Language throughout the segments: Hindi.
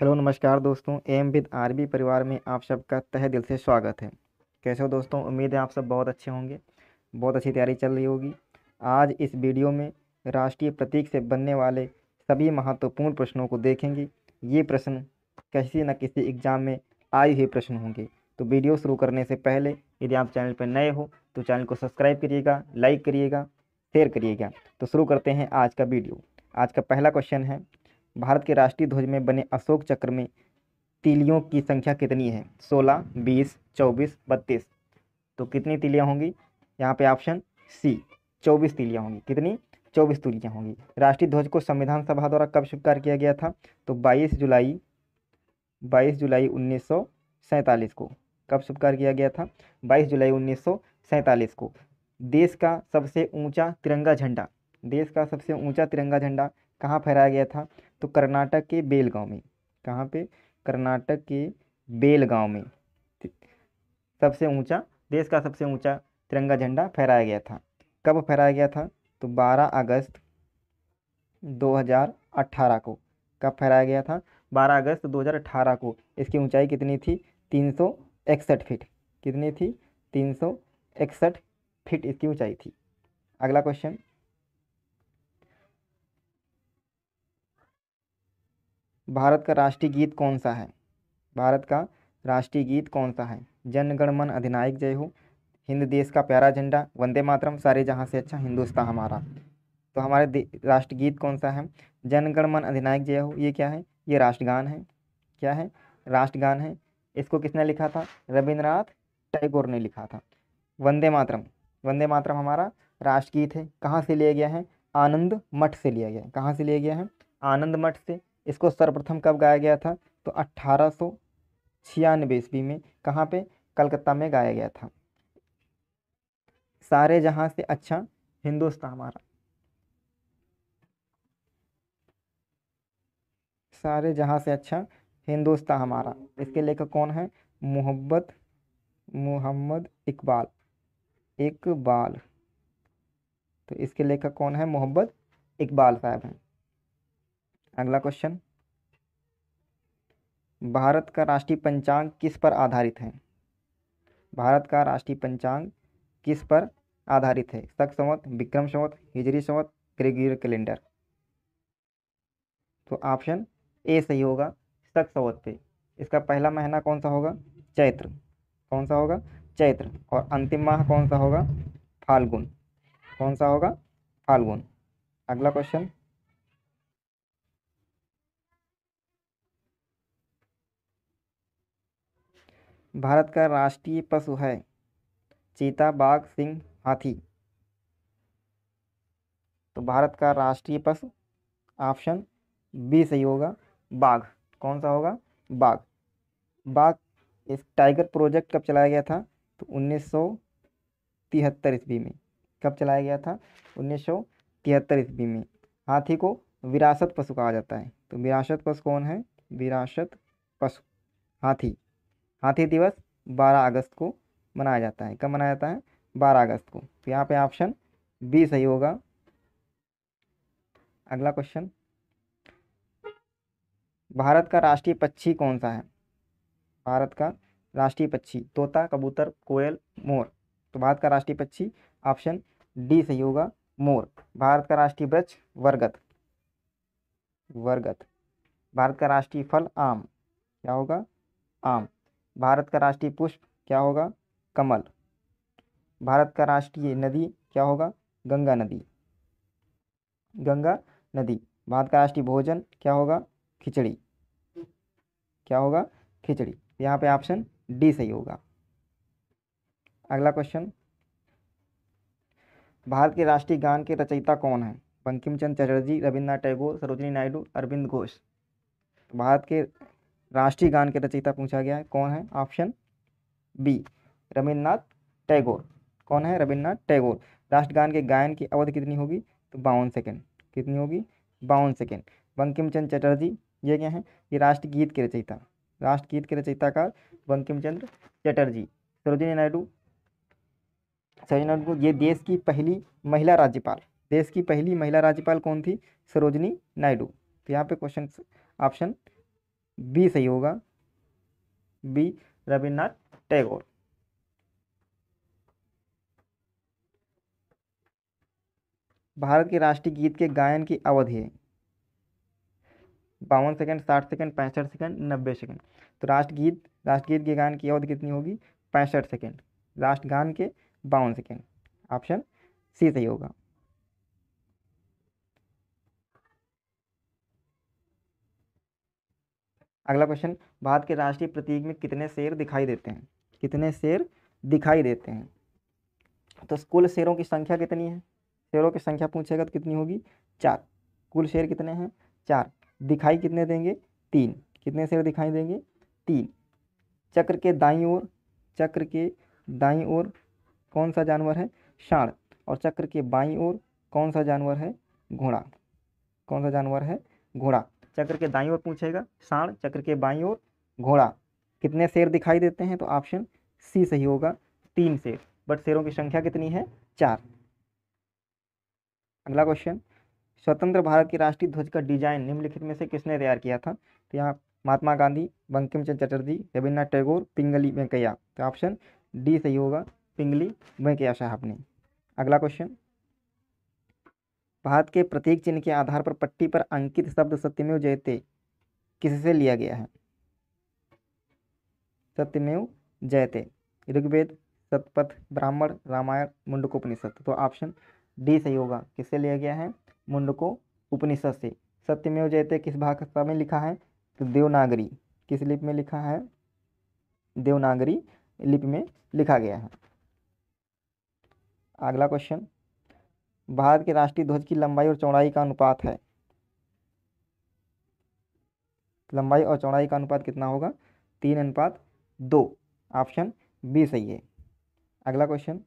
हेलो नमस्कार दोस्तों एम विद आरबी परिवार में आप सबका तह दिल से स्वागत है कैसे हो दोस्तों उम्मीद है आप सब बहुत अच्छे होंगे बहुत अच्छी तैयारी चल रही होगी आज इस वीडियो में राष्ट्रीय प्रतीक से बनने वाले सभी महत्वपूर्ण प्रश्नों को देखेंगे ये प्रश्न किसी न किसी एग्ज़ाम में आए हुए प्रश्न होंगे तो वीडियो शुरू करने से पहले यदि आप चैनल पर नए हो तो चैनल को सब्सक्राइब करिएगा लाइक करिएगा शेयर करिएगा तो शुरू करते हैं आज का वीडियो आज का पहला क्वेश्चन है भारत के राष्ट्रीय ध्वज में बने अशोक चक्र में तिलियों की संख्या कितनी है सोलह बीस चौबीस बत्तीस तो कितनी तिलियाँ होंगी यहाँ पे ऑप्शन सी चौबीस तिलियाँ होंगी कितनी चौबीस तिलियाँ होंगी राष्ट्रीय ध्वज को संविधान सभा द्वारा कब स्वीकार किया गया था तो बाईस जुलाई बाईस जुलाई उन्नीस को कब स्वीकार किया गया था बाईस जुलाई उन्नीस को देश का सबसे ऊंचा तिरंगा झंडा देश का सबसे ऊंचा तिरंगा झंडा कहाँ फहराया गया था तो कर्नाटक के बेलगांव में कहाँ पे कर्नाटक के बेलगांव में सबसे ऊंचा देश का सबसे ऊंचा तिरंगा झंडा फहराया गया था कब फहराया गया था तो 12 अगस्त 2018 को कब फहराया गया था 12 अगस्त 2018 को इसकी ऊंचाई कितनी थी तीन फीट कितनी थी तीन फीट इसकी ऊंचाई थी अगला क्वेश्चन भारत का राष्ट्रीय गीत कौन सा है भारत का राष्ट्रीय गीत कौन सा है जनगणमन अधिनायक जय हो हिंद देश का प्यारा झंडा वंदे मातरम सारे जहाँ से अच्छा हिंदुस्तान हमारा तो हमारे राष्ट्रीय गीत कौन सा है जनगणमन अधिनायक जय हो ये क्या है ये राष्ट्रगान है क्या है राष्ट्रगान है इसको किसने लिखा था रविंद्रनाथ टैगोर ने लिखा था वंदे मातरम वंदे मातरम हमारा राष्ट्रगीत है कहाँ से लिया गया है आनंद मठ से लिया गया है कहाँ से लिया गया है आनंद मठ से इसको सर्वप्रथम कब गाया गया था तो अट्ठारह सौ छियानवे ईस्वी में कहाँ पे कलकत्ता में गाया गया था सारे जहाँ से अच्छा हिंदुस्तान हमारा सारे जहाँ से अच्छा हिंदुस्तान हमारा इसके लेखक कौन है मोहब्बत मोहम्मद इकबाल इकबाल तो इसके लेखक कौन है मोहब्बत इकबाल साहब हैं अगला क्वेश्चन भारत का राष्ट्रीय पंचांग किस पर आधारित है भारत का राष्ट्रीय पंचांग किस पर आधारित है शक संवत विक्रम संवत हिजरी संवत ग्रेगोरियन कैलेंडर तो ऑप्शन ए सही होगा शक संवत पे इसका पहला महीना कौन सा होगा चैत्र कौन सा होगा चैत्र और अंतिम माह कौन सा होगा फाल्गुन कौन सा होगा फाल्गुन अगला क्वेश्चन भारत का राष्ट्रीय पशु है चीता बाघ सिंह हाथी तो भारत का राष्ट्रीय पशु ऑप्शन बी सही होगा बाघ कौन सा होगा बाघ बाघ इस टाइगर प्रोजेक्ट कब चलाया गया था तो उन्नीस सौ तिहत्तर ईस्वी में कब चलाया गया था उन्नीस सौ तिहत्तर ईस्वी में हाथी को विरासत पशु कहा जाता है तो विरासत पशु कौन है विरासत पशु हाथी हाथी दिवस बारह अगस्त को मनाया जाता है कब मनाया जाता है बारह अगस्त को तो यहाँ पे ऑप्शन बी सही होगा अगला क्वेश्चन भारत का राष्ट्रीय पक्षी कौन सा है भारत का राष्ट्रीय पक्षी तोता कबूतर कोयल मोर तो भारत का राष्ट्रीय पक्षी ऑप्शन डी सही होगा मोर भारत का राष्ट्रीय वृक्ष वर्गत वर्गत भारत का राष्ट्रीय फल आम क्या होगा आम भारत का राष्ट्रीय पुष्प क्या होगा कमल भारत का राष्ट्रीय नदी क्या होगा गंगा नदी गंगा नदी भारत का राष्ट्रीय भोजन क्या होगा खिचड़ी क्या होगा खिचड़ी यहाँ पे ऑप्शन डी सही होगा अगला क्वेश्चन भारत के राष्ट्रीय गान के रचयिता कौन है बंकिम चंद चटर्जी रविन्द्रनाथ टैगोर सरोजनी नायडू अरविंद घोष भारत के राष्ट्रीय गान के रचयिता पूछा गया है कौन है ऑप्शन बी रविन्द्रनाथ टैगोर कौन है रविन्द्रनाथ टैगोर राष्ट्रगान के गायन की अवधि कितनी होगी तो बावन सेकेंड कितनी होगी बावन सेकेंड बंकिम चटर्जी ये क्या है ये राष्ट्रगीत के रचयिता राष्ट्रगीत के रचयिताकार बंकिम चंद्र चटर्जी सरोजिनी नायडू सरोजिनी नायडू ये देश की पहली महिला राज्यपाल देश की पहली महिला राज्यपाल कौन थी सरोजिनी नायडू तो यहाँ पे क्वेश्चन ऑप्शन बी सही होगा बी रविन्द्रनाथ टैगोर भारत के राष्ट्रीय गीत के गायन की अवधि है बावन सेकंड साठ सेकंड पैंसठ सेकंड नब्बे सेकंड तो राष्ट्रगीत राष्ट्रगीत के गायन की अवधि कितनी होगी पैंसठ सेकंड राष्ट्रगान के बावन सेकंड ऑप्शन सी सही होगा अगला क्वेश्चन भारत के राष्ट्रीय प्रतीक में कितने शेर दिखाई देते हैं कितने शेर दिखाई देते हैं तो कुल शेरों की संख्या कितनी है शेरों की संख्या पूछेगा तो कितनी होगी चार कुल शेर कितने हैं चार दिखाई कितने देंगे तीन कितने शेर दिखाई देंगे तीन चक्र के दाई ओर चक्र के दाई ओर कौन सा जानवर है शाण और चक्र के बाई ओर कौन सा जानवर है घोड़ा कौन सा जानवर है घोड़ा चक्र के दाई ओर पूछेगा साण चक्र के बाई ओर घोड़ा कितने शेर दिखाई देते हैं तो ऑप्शन सी सही होगा तीन शेर बट शेरों की संख्या कितनी है चार अगला क्वेश्चन स्वतंत्र भारत की राष्ट्रीय ध्वज का डिजाइन निम्नलिखित में से किसने तैयार किया था तो यहाँ महात्मा गांधी बंकिम चंद्र चटर्जी रविन्द्रनाथ टैगोर पिंगली वेंकैया तो ऑप्शन डी सही होगा पिंगली वेंकैया साहब ने अगला क्वेश्चन भारत के प्रतीक चिन्ह के आधार पर पट्टी पर अंकित शब्द सत्यमेव जयते किससे लिया गया है सत्यमेव जयते ऋग्वेद सतपथ ब्राह्मण रामायण उपनिषद तो ऑप्शन डी सही होगा किससे लिया गया है मुंडको उपनिषद से सत्यमेव जयते किस भाषा में लिखा है तो देवनागरी किस लिपि में लिखा है देवनागरी लिपि में लिखा गया है अगला क्वेश्चन भारत के राष्ट्रीय ध्वज की लंबाई और चौड़ाई का अनुपात है लंबाई और चौड़ाई का अनुपात कितना होगा तीन अनुपात दो ऑप्शन बी सही है अगला क्वेश्चन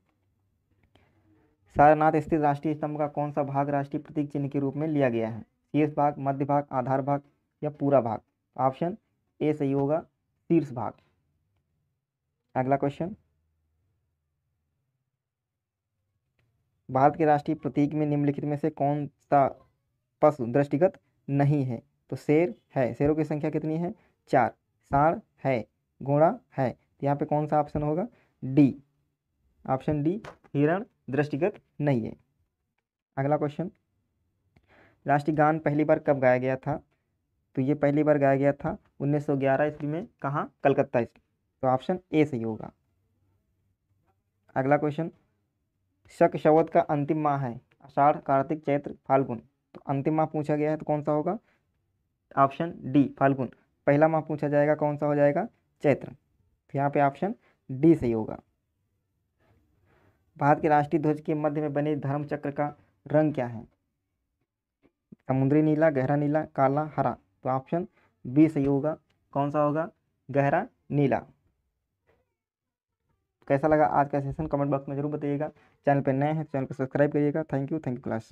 सारनाथ स्थित राष्ट्रीय स्तंभ का कौन सा भाग राष्ट्रीय प्रतीक चिन्ह के रूप में लिया गया है शीर्ष भाग मध्य भाग आधार भाग या पूरा भाग ऑप्शन ए सही होगा शीर्ष भाग अगला क्वेश्चन भारत के राष्ट्रीय प्रतीक में निम्नलिखित में से कौन सा पशु दृष्टिगत नहीं है तो शेर है शेरों की संख्या कितनी है चार साढ़ है घोड़ा है तो यहाँ पे कौन सा ऑप्शन होगा डी ऑप्शन डी हिरण दृष्टिगत नहीं है अगला क्वेश्चन राष्ट्रीय गान पहली बार कब गाया गया था तो ये पहली बार गाया गया था 1911 ईस्वी में कहाँ कलकत्ता ईस्वी तो ऑप्शन ए सही होगा अगला क्वेश्चन शक शवत का अंतिम माह है आषाढ़ कार्तिक चैत्र फाल्गुन तो अंतिम माह पूछा गया है तो कौन सा होगा ऑप्शन डी फाल्गुन पहला माह पूछा जाएगा कौन सा हो जाएगा चैत्र तो यहाँ पे ऑप्शन डी सही होगा भारत के राष्ट्रीय ध्वज के मध्य में बने धर्म चक्र का रंग क्या है समुद्री नीला गहरा नीला काला हरा तो ऑप्शन बी सही होगा कौन सा होगा गहरा नीला कैसा लगा आज का सेशन कमेंट बॉक्स में जरूर बताइएगा चैनल पर नए हैं चैनल तो को सब्सक्राइब करिएगा thank you thank you class